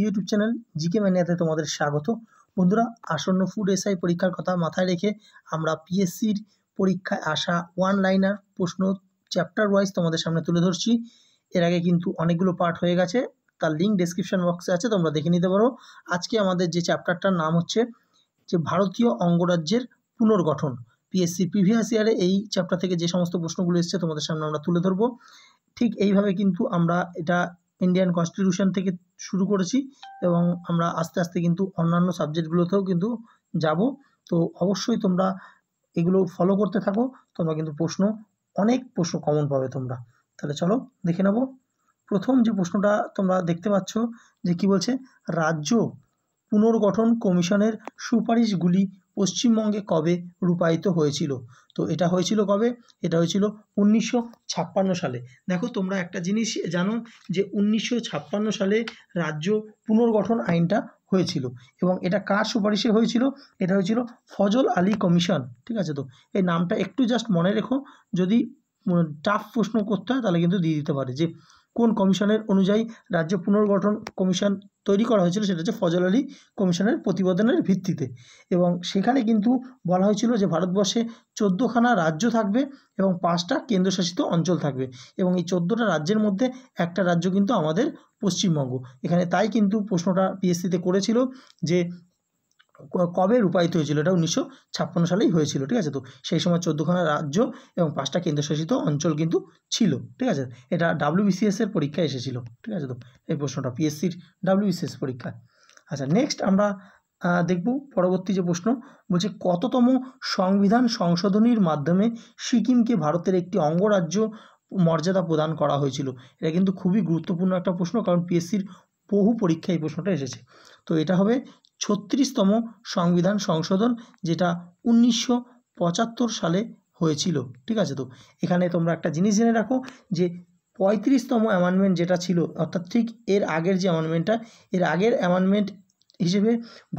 YouTube channel GK ম্যানিয়াতে তোমাদের স্বাগত বন্ধুরা আসন্ন ফুড এসআই পরীক্ষার কথা মাথায় রেখে আমরা পিএসসির পরীক্ষায় আসা ওয়ান লাইনার প্রশ্ন চ্যাপ্টার ওয়াইজ তোমাদের সামনে তুলে ধরছি এর আগে কিন্তু অনেকগুলো পার্ট হয়ে গেছে তার লিঙ্ক ডেসক্রিপশন বক্সে আছে তোমরা দেখে নিতে পারো আজকে আমাদের যে চ্যাপ্টারটার নাম হচ্ছে যে ভারতীয় অঙ্গরাজ্যের পুনর্গঠন পিএসসির প্রিভিয়াস ইয়ারে এই চ্যাপ্টার থেকে যে সমস্ত প্রশ্নগুলো এসছে তোমাদের সামনে আমরা তুলে ধরবো ঠিক এইভাবে কিন্তু আমরা এটা ইন্ডিয়ান কনস্টিটিউশন থেকে শুরু করেছি এবং আমরা আস্তে আস্তে কিন্তু অন্যান্য সাবজেক্টগুলোতেও কিন্তু যাব তো অবশ্যই তোমরা এগুলো ফলো করতে থাকো তোমরা কিন্তু প্রশ্ন অনেক প্রশ্ন কমন পাবে তোমরা তাহলে চলো দেখে নেব প্রথম যে প্রশ্নটা তোমরা দেখতে পাচ্ছ যে কি বলছে রাজ্য পুনর্গঠন কমিশনের সুপারিশগুলি পশ্চিমবঙ্গে কবে রূপায়িত হয়েছিল তো এটা হয়েছিল কবে এটা হয়েছিল উনিশশো সালে দেখো তোমরা একটা জিনিস জানো যে উনিশশো সালে রাজ্য পুনর্গঠন আইনটা হয়েছিল এবং এটা কার সুপারিশে হয়েছিল এটা হয়েছিল ফজল আলী কমিশন ঠিক আছে তো এই নামটা একটু জাস্ট মনে রেখো যদি টাফ প্রশ্ন করতে হয় তাহলে কিন্তু দিয়ে দিতে পারে যে কোন কমিশনের অনুযায়ী রাজ্য পুনর্গঠন কমিশন তৈরি করা হয়েছিল সেটা হচ্ছে ফজল আলী কমিশনের প্রতিবেদনের ভিত্তিতে এবং সেখানে কিন্তু বলা হয়েছিল যে ভারতবর্ষে চোদ্দোখানা রাজ্য থাকবে এবং পাঁচটা কেন্দ্রশাসিত অঞ্চল থাকবে এবং এই চোদ্দোটা রাজ্যের মধ্যে একটা রাজ্য কিন্তু আমাদের পশ্চিমবঙ্গ এখানে তাই কিন্তু প্রশ্নটা পিএসসিতে করেছিল যে কবে রূপায়িত হয়েছিল এটা উনিশশো ছাপ্পান্ন সালেই হয়েছিল ঠিক আছে তো সেই সময় চোদ্দোখানা রাজ্য এবং পাঁচটা কেন্দ্রশাসিত অঞ্চল কিন্তু ছিল ঠিক আছে এটা ডাব্লিউবিসিএস এর পরীক্ষায় এসেছিল ঠিক আছে তো এই প্রশ্নটা পিএসসির ডাব্লিউবিসিএস পরীক্ষা আচ্ছা নেক্সট আমরা দেখব পরবর্তী যে প্রশ্ন বলছে কততম সংবিধান সংশোধনীর মাধ্যমে সিকিমকে ভারতের একটি অঙ্গরাজ্য মর্যাদা প্রদান করা হয়েছিল এটা কিন্তু খুবই গুরুত্বপূর্ণ একটা প্রশ্ন কারণ পিএসসির বহু পরীক্ষায় এই প্রশ্নটা এসেছে তো এটা হবে ছত্রিশতম সংবিধান সংশোধন যেটা উনিশশো সালে হয়েছিল ঠিক আছে তো এখানে তোমরা একটা জিনিস জেনে রাখো যে পঁয়ত্রিশতম অ্যামান্ডমেন্ট যেটা ছিল অর্থাৎ ঠিক এর আগের যে অ্যামান্ডমেন্টটা এর আগের অ্যামান্ডমেন্ট হিসেবে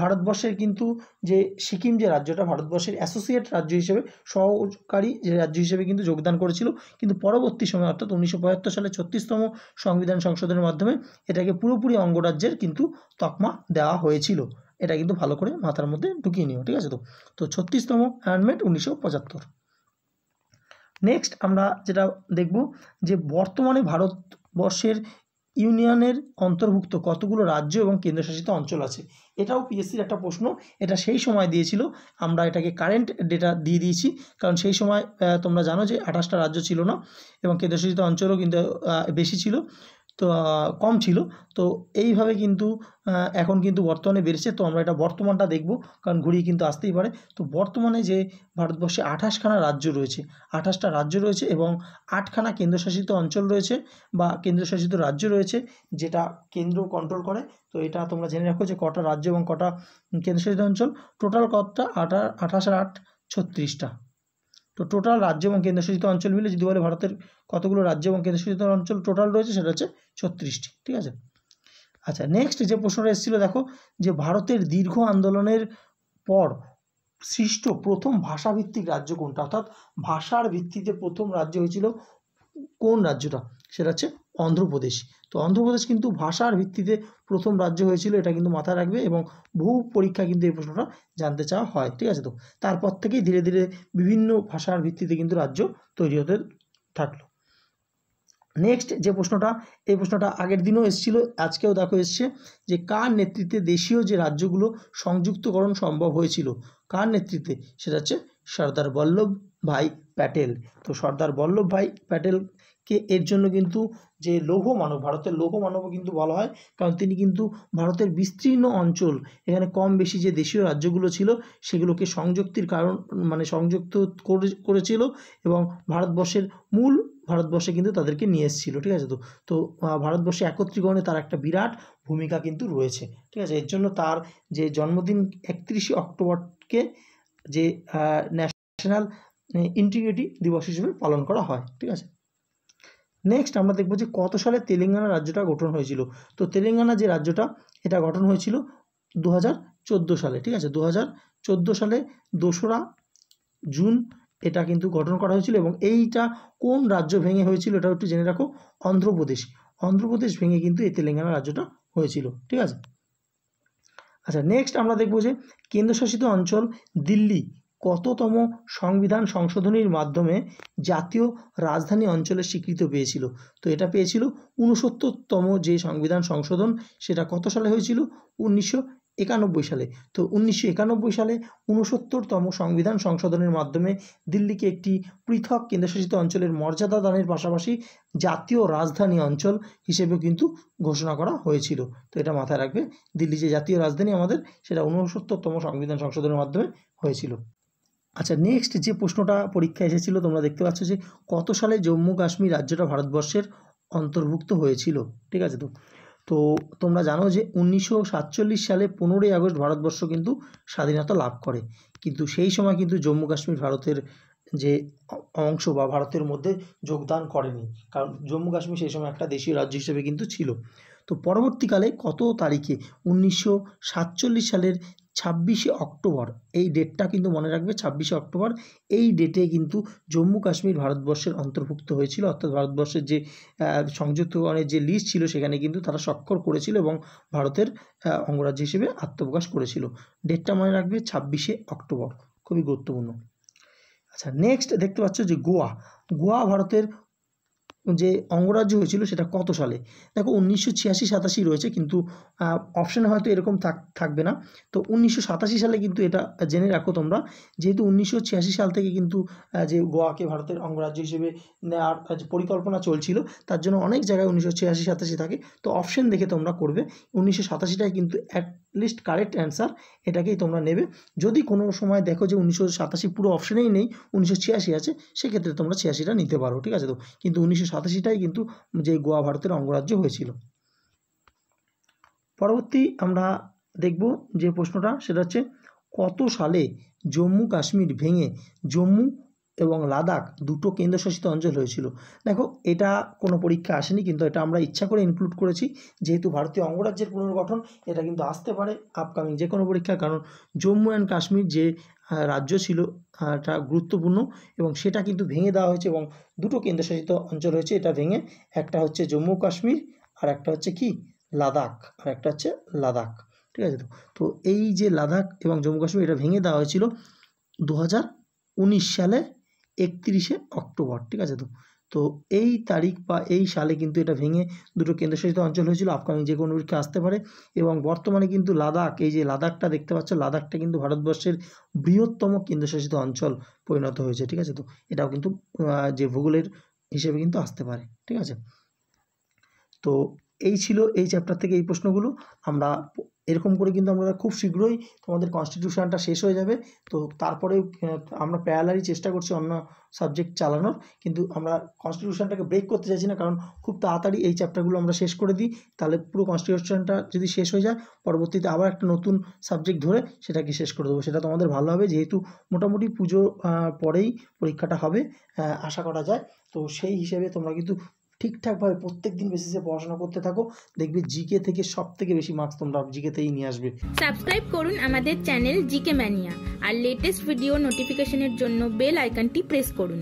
ভারতবর্ষের কিন্তু যে সিকিম যে রাজ্যটা ভারতবর্ষের অ্যাসোসিয়েট রাজ্য হিসেবে সহকারী যে রাজ্য হিসেবে কিন্তু যোগদান করেছিল কিন্তু পরবর্তী সময় অর্থাৎ উনিশশো সালে ছত্রিশতম সংবিধান সংশোধনের মাধ্যমে এটাকে পুরোপুরি অঙ্গরাজ্যের কিন্তু তকমা দেওয়া হয়েছিল এটা কিন্তু ভালো করে মাথার মধ্যে ঢুকিয়ে নিও ঠিক আছে তো তো ছত্রিশতম অ্যামেন্ডমেন্ট উনিশশো পঁচাত্তর নেক্সট আমরা যেটা দেখব যে বর্তমানে ভারতবর্ষের ইউনিয়নের অন্তর্ভুক্ত কতগুলো রাজ্য এবং কেন্দ্রশাসিত অঞ্চল আছে এটাও পিএসসির একটা প্রশ্ন এটা সেই সময় দিয়েছিল আমরা এটাকে কারেন্ট ডেটা দিয়ে দিয়েছি কারণ সেই সময় তোমরা জানো যে আঠাশটা রাজ্য ছিল না এবং কেন্দ্রশাসিত অঞ্চলও কিন্তু বেশি ছিল তো কম ছিল তো এইভাবে কিন্তু এখন কিন্তু বর্তমানে বেড়েছে তো আমরা এটা বর্তমানটা দেখব কারণ ঘুরিয়ে কিন্তু আসতেই পারে তো বর্তমানে যে ভারতবর্ষে আঠাশখানা রাজ্য রয়েছে আঠাশটা রাজ্য রয়েছে এবং আটখানা কেন্দ্রশাসিত অঞ্চল রয়েছে বা কেন্দ্রশাসিত রাজ্য রয়েছে যেটা কেন্দ্র কন্ট্রোল করে তো এটা তোমরা জেনে রাখো যে কটা রাজ্য এবং কটা কেন্দ্রশাসিত অঞ্চল টোটাল কতটা আঠা আঠাশ আট ছত্রিশটা তো টোটাল রাজ্য এবং কেন্দ্রশাসিত অঞ্চল মিলে যদি বলে ভারতের কতগুলো রাজ্য এবং কেন্দ্রশাসিত অঞ্চল টোটাল রয়েছে সেটা হচ্ছে ছত্রিশটি ঠিক আছে আচ্ছা নেক্সট যে প্রশ্নটা এসেছিলো দেখো যে ভারতের দীর্ঘ আন্দোলনের পর সৃষ্ট প্রথম ভাষাভিত্তিক রাজ্য কোনটা অর্থাৎ ভাষার ভিত্তিতে প্রথম রাজ্য হয়েছিল কোন রাজ্যটা সেটা হচ্ছে অন্ধ্রপ্রদেশ তো অন্ধ্রপ্রদেশ কিন্তু ভাষার ভিত্তিতে প্রথম রাজ্য হয়েছিল এটা কিন্তু মাথায় রাখবে এবং বহু পরীক্ষা কিন্তু এই প্রশ্নটা জানতে চাওয়া হয় ঠিক আছে তো তারপর থেকেই ধীরে ধীরে বিভিন্ন ভাষার ভিত্তিতে কিন্তু রাজ্য তৈরি হতে থাকলো নেক্সট যে প্রশ্নটা এই প্রশ্নটা আগের দিনও এসেছিল আজকেও দেখো এসছে যে কার নেতৃত্বে দেশীয় যে রাজ্যগুলো সংযুক্তকরণ সম্ভব হয়েছিল কার নেতৃত্বে সেটা হচ্ছে সর্দার বল্লভ ভাই প্যাটেল তো সর্দার বল্লভ ভাই প্যাটেল কে এর জন্য কিন্তু যে লৌহ মানব ভারতের লৌহ মানবও কিন্তু বলা হয় কারণ তিনি কিন্তু ভারতের বিস্তীর্ণ অঞ্চল এখানে কম বেশি যে দেশীয় রাজ্যগুলো ছিল সেগুলোকে সংযুক্তির কারণ মানে সংযুক্ত করেছিল এবং ভারতবর্ষের মূল ভারতবর্ষে কিন্তু তাদেরকে নিয়ে এসেছিল ঠিক আছে তো তো ভারতবর্ষে একত্রীকরণে তার একটা বিরাট ভূমিকা কিন্তু রয়েছে ঠিক আছে এর জন্য তার যে জন্মদিন একত্রিশে অক্টোবরকে যে ন্যাশনাল ইন্টিগ্রিটি দিবস হিসেবে পালন করা হয় ঠিক আছে নেক্সট আমরা দেখবো যে কত সালে তেলেঙ্গানা রাজ্যটা গঠন হয়েছিল তো তেলেঙ্গানা যে রাজ্যটা এটা গঠন হয়েছিল দু সালে ঠিক আছে দু সালে দোসরা জুন এটা কিন্তু গঠন করা হয়েছিল এবং এইটা কোন রাজ্য ভেঙে হয়েছিল এটা একটু জেনে রাখো অন্ধ্রপ্রদেশ অন্ধ্রপ্রদেশ ভেঙে কিন্তু এই তেলেঙ্গানা রাজ্যটা হয়েছিল ঠিক আছে আচ্ছা নেক্সট আমরা দেখবো যে কেন্দ্রশাসিত অঞ্চল দিল্লি কততম সংবিধান সংশোধনীর মাধ্যমে জাতীয় রাজধানী অঞ্চলের স্বীকৃত পেয়েছিল তো এটা পেয়েছিল উনসত্তরতম যে সংবিধান সংশোধন সেটা কত সালে হয়েছিল উনিশশো একানব্বই সালে তো উনিশশো একানব্বই সালে উনসত্তরতম সংবিধান সংশোধনের মাধ্যমে দিল্লিকে একটি পৃথক কেন্দ্রশাসিত অঞ্চলের মর্যাদা দানের পাশাপাশি জাতীয় রাজধানী অঞ্চল হিসেবে কিন্তু ঘোষণা করা হয়েছিল তো এটা মাথায় রাখবে দিল্লি যে জাতীয় রাজধানী আমাদের সেটা উনসত্তরতম সংবিধান সংশোধনের মাধ্যমে হয়েছিল আচ্ছা নেক্সট যে প্রশ্নটা পরীক্ষা এসেছিল তোমরা দেখতে পাচ্ছ যে কত সালে জম্মু কাশ্মীর রাজ্যটা ভারতবর্ষের অন্তর্ভুক্ত হয়েছিল ঠিক আছে তো তো তোমরা জানো যে উনিশশো সালে পনেরোই আগস্ট ভারতবর্ষ কিন্তু স্বাধীনতা লাভ করে কিন্তু সেই সময় কিন্তু জম্মু কাশ্মীর ভারতের যে অংশ বা ভারতের মধ্যে যোগদান করেনি কারণ জম্মু কাশ্মীর সেই সময় একটা দেশীয় রাজ্য হিসেবে কিন্তু ছিল তো পরবর্তীকালে কত তারিখে উনিশশো সাতচল্লিশ সালের ছাব্বিশে অক্টোবর এই ডেটটা কিন্তু মনে রাখবে ছাব্বিশে অক্টোবর এই ডেটে কিন্তু জম্মু কাশ্মীর ভারতবর্ষের অন্তর্ভুক্ত হয়েছিল অর্থাৎ ভারতবর্ষের যে সংযুক্তকরণের যে লিস্ট ছিল সেখানে কিন্তু তারা স্বাক্ষর করেছিল এবং ভারতের অঙ্গরাজ্য হিসেবে আত্মপ্রকাশ করেছিল ডেটটা মনে রাখবে ছাব্বিশে অক্টোবর খুবই গুরুত্বপূর্ণ আচ্ছা নেক্সট দেখতে পাচ্ছ যে গোয়া গোয়া ভারতের যে অঙ্গরাজ্য হয়েছিল সেটা কত সালে দেখো উনিশশো ছিয়াশি সাতাশি রয়েছে কিন্তু অপশানে হয়তো এরকম থাক থাকবে না তো উনিশশো সাতাশি সালে কিন্তু এটা জেনে রাখো তোমরা যেহেতু উনিশশো ছিয়াশি সাল থেকে কিন্তু যে গোয়াকে ভারতের অঙ্গরাজ্য হিসেবে নেওয়ার পরিকল্পনা চলছিল তার জন্য অনেক জায়গায় উনিশশো ছিয়াশি সাতাশি থাকে তো অপশান দেখে তোমরা করবে উনিশশো সাতাশিটায় কিন্তু এক লিস্ট কারেক্ট অ্যান্সার এটাকেই তোমরা নেবে যদি কোনো সময় দেখো যে উনিশশো সাতাশি পুরো অপশানেই নেই উনিশশো ছিয়াশি আছে সেক্ষেত্রে তোমরা ছিয়াশিটা নিতে পারো ঠিক আছে তো কিন্তু উনিশশো সাতাশিটাই কিন্তু যে গোয়া ভারতের অঙ্গরাজ্য হয়েছিল পরবর্তী আমরা দেখব যে প্রশ্নটা সেটা হচ্ছে কত সালে জম্মু কাশ্মীর ভেঙে জম্মু এবং লাদাখ দুটো কেন্দ্রশাসিত অঞ্চল হয়েছিল দেখো এটা কোনো পরীক্ষা আসেনি কিন্তু এটা আমরা ইচ্ছা করে ইনক্লুড করেছি যেহেতু ভারতীয় অঙ্গরাজ্যের পুনর্গঠন এটা কিন্তু আসতে পারে আপকামিং যে কোনো পরীক্ষা কারণ জম্মু অ্যান্ড কাশ্মীর যে রাজ্য ছিল এটা গুরুত্বপূর্ণ এবং সেটা কিন্তু ভেঙে দেওয়া হয়েছে এবং দুটো কেন্দ্রশাসিত অঞ্চল হয়েছে এটা ভেঙে একটা হচ্ছে জম্মু কাশ্মীর আর একটা হচ্ছে কি লাদাখ আর একটা হচ্ছে লাদাখ ঠিক আছে তো তো এই যে লাদাখ এবং জম্মু কাশ্মীর এটা ভেঙে দেওয়া হয়েছিল দু সালে একত্রিশে অক্টোবর ঠিক আছে তো তো এই তারিখ বা এই সালে কিন্তু এটা ভেঙে দুটো কেন্দ্রশাসিত অঞ্চল হয়েছিল আপকামিং যে কোনো পরীক্ষা আসতে পারে এবং বর্তমানে কিন্তু লাদাখ এই যে লাদাখটা দেখতে পাচ্ছ লাদাখটা কিন্তু ভারতবর্ষের বৃহত্তম কেন্দ্রশাসিত অঞ্চল পরিণত হয়েছে ঠিক আছে তো এটাও কিন্তু যে ভূগোলের হিসেবে কিন্তু আসতে পারে ঠিক আছে তো এই ছিল এই চ্যাপ্টার থেকে এই প্রশ্নগুলো আমরা এরকম করে কিন্তু আমরা খুব শীঘ্রই তোমাদের কনস্টিটিউশনটা শেষ হয়ে যাবে তো তারপরে আমরা প্যারালারি চেষ্টা করছি অন্য সাবজেক্ট চালানোর কিন্তু আমরা কনস্টিটিউশনটাকে ব্রেক করতে চাইছি না কারণ খুব তাড়াতাড়ি এই চ্যাপ্টারগুলো আমরা শেষ করে দিই তাহলে পুরো কনস্টিটিউশনটা যদি শেষ হয়ে যায় পরবর্তীতে আবার একটা নতুন সাবজেক্ট ধরে সেটাকে শেষ করে দেবো সেটা তোমাদের ভালো হবে যেহেতু মোটামুটি পুজো পরেই পরীক্ষাটা হবে আশা করা যায় তো সেই হিসেবে তোমরা কিন্তু ঠিকঠাকভাবে প্রত্যেক দিন বেসিসে পড়াশোনা করতে থাকো দেখবে জিকে থেকে সব থেকে বেশি মার্কস তোমরা জিকেতেই নিয়ে আসবে সাবস্ক্রাইব করুন আমাদের চ্যানেল জিকে ম্যানিয়া আর লেটেস্ট ভিডিও নোটিফিকেশনের জন্য বেল আইকনটি প্রেস করুন